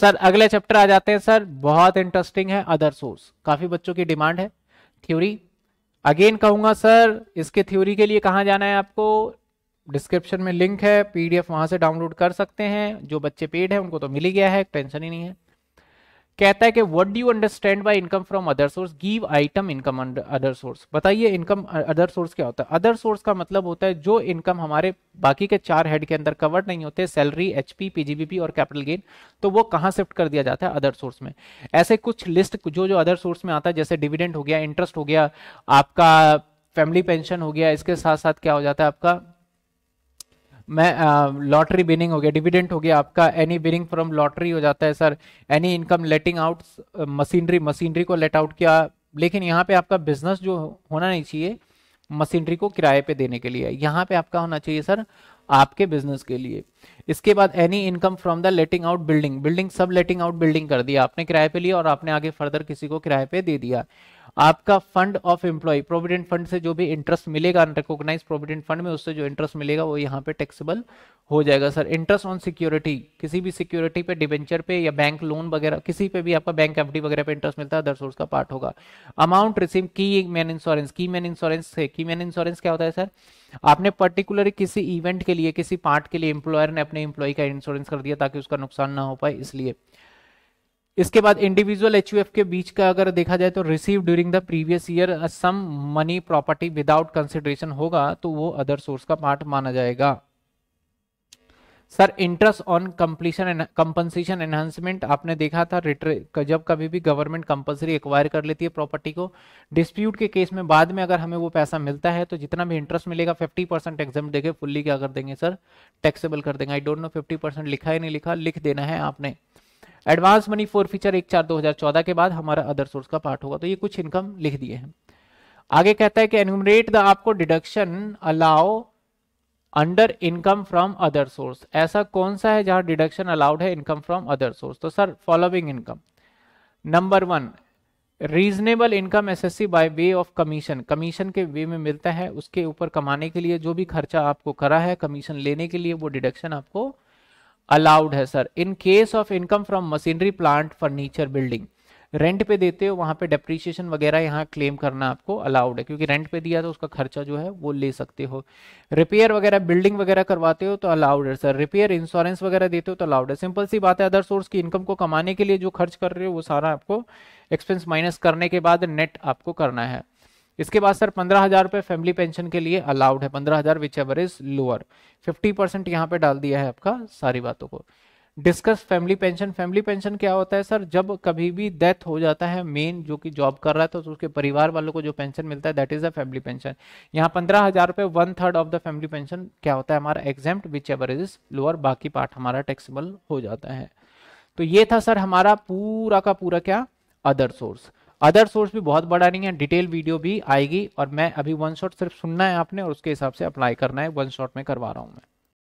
sir अगले chapter आ जाते हैं सर बहुत इंटरेस्टिंग है अदर सोर्स काफी बच्चों की डिमांड है थ्योरी अगेन कहूंगा सर इसके थ्योरी के लिए कहाँ जाना है आपको डिस्क्रिप्शन में लिंक है पीडीएफ वहां से डाउनलोड कर सकते हैं जो बच्चे पेड है उनको तो मिल ही गया है टेंशन ही नहीं है कहता है कि what do you understand by income from other source give item income other source बताइए इनकम अदर सोर्स क्या होता है अदर सोर्स का मतलब होता है जो इनकम हमारे बाकी के चार हेड के अंदर कवर्ड नहीं होते सैलरी एचपी पीजीबीपी और कैपिटल गेन तो वो कहाँ शिफ्ट कर दिया जाता है अदर सोर्स में ऐसे कुछ लिस्ट जो जो अदर सोर्स में आता है जैसे डिविडेंड हो गया इंटरेस्ट हो गया आपका फैमिली पेंशन हो गया इसके साथ साथ क्या हो जाता है आपका मैं लॉटरी बिनिंग हो गया डिविडेंट हो गया आपका एनी बिनिंग फ्रॉम लॉटरी हो जाता है sir any income letting out machinery machinery को लेट आउट किया लेकिन यहाँ पे आपका बिजनेस जो होना नहीं चाहिए मशीनरी को किराए पे देने के लिए यहाँ पे आपका होना चाहिए सर आपके बिजनेस के लिए इसके बाद any income from the letting out building building सब लेटिंग आउट बिल्डिंग कर दिया आपने किराए पे लिया और आपने आगे फर्दर किसी को किराए पे दे दिया आपका fund of employ provident fund से जो भी इंटरेस्ट मिलेगा अनरिकोगनाइज प्रोविडेंट फंड में उससे जो इंटरेस्ट मिलेगा वो यहाँ पे टैक्सेबल हो जाएगा सर इंटरेस्ट ऑन सिक्योरिटी किसी भी सिक्योरिटी पे डिबेंचर पे या बैंक लोन वगैरह किसी पे भी आपका बैंक एफडी वगैरह पे इंटरेस्ट मिलता है अदर सोर्स का पार्ट होगा amount receive key man insurance key man insurance से की मैन इंश्योरेंस क्या होता है सर आपने पर्टिकुलर किसी इवेंट के लिए लिए किसी पार्ट के लिए एम्प्लॉयर ने अपने एम्प्लॉय का इंश्योरेंस कर दिया ताकि उसका नुकसान ना हो पाए इसलिए इसके बाद इंडिविजुअल एच के बीच का अगर देखा जाए तो receive during the previous year some money property without consideration होगा तो वो अदर सोर्स का पार्ट माना जाएगा sir interest on completion compensation enhancement आपने देखा था जब कभी भी गवर्नमेंट कंपलसरी एक्वायर कर लेती है प्रॉपर्टी को डिस्प्यूट के केस में बाद में अगर हमें वो पैसा मिलता है तो जितना भी इंटरेस्ट मिलेगा 50 परसेंट एग्जाम देखे फुल्ली क्या कर देंगे सर टैक्सेबल कर देंगे आई डोंट नो 50 परसेंट लिखा ही नहीं लिखा लिख देना है आपने एडवांस मनी फोर फीचर एक चार दो हजार चौदह के बाद हमारा अदर सोर्स का पार्ट होगा तो ये कुछ इनकम लिख दिए हैं आगे कहता है कि एनुमरेट द आपको deduction allow under income from other source ऐसा कौन सा है जहां डिडक्शन अलाउड है इनकम फ्रॉम अदर सोर्स तो sir following income number one reasonable income SSC by way of commission commission के वे में मिलता है उसके ऊपर कमाने के लिए जो भी खर्चा आपको करा है कमीशन लेने के लिए वो डिडक्शन आपको अलाउड है sir in case of income from machinery plant furniture building rent पे देते हो वहाँ पे डेप्रीशिएशन वगैरह यहाँ क्लेम करना आपको अलाउड है क्योंकि रेंट पे दिया तो उसका खर्चा जो है वो ले सकते हो रिपेयर वगैरह बिल्डिंग वगैरह करवाते हो तो अलाउड है सर रिपेयर इंश्योरेंस वगैरह देते हो तो अलाउड है सिंपल सी बात है अदर सोर्स की इनकम को कमाने के लिए जो खर्च कर रहे हो वो सारा आपको एक्सपेंस माइनस करने के बाद नेट आपको करना है इसके बाद सर पंद्रह हज़ार रुपये फैमिली पेंशन के लिए अलाउड है पंद्रह हज़ार whichever is lower fifty percent यहाँ पे डाल दिया है आपका सारी बातों को discuss family pension family pension क्या होता है सर जब कभी भी डेथ हो जाता है मेन जो कि जॉब कर रहा है तो उसके परिवार वालों को जो पेंशन मिलता है that is the family pension यहाँ पंद्रह हजार रुपये one third of the family pension क्या होता है हमारा exam whichever is lower बाकी पार्ट हमारा टैक्सीबल हो जाता है तो ये था सर हमारा पूरा का पूरा क्या अदर सोर्स अदर सोर्स भी बहुत बड़ा नहीं है डिटेल वीडियो भी आएगी और मैं अभी वन शॉट सिर्फ सुनना है आपने और उसके हिसाब से अप्लाई करना है वन शॉट में करवा रहा हूँ मैं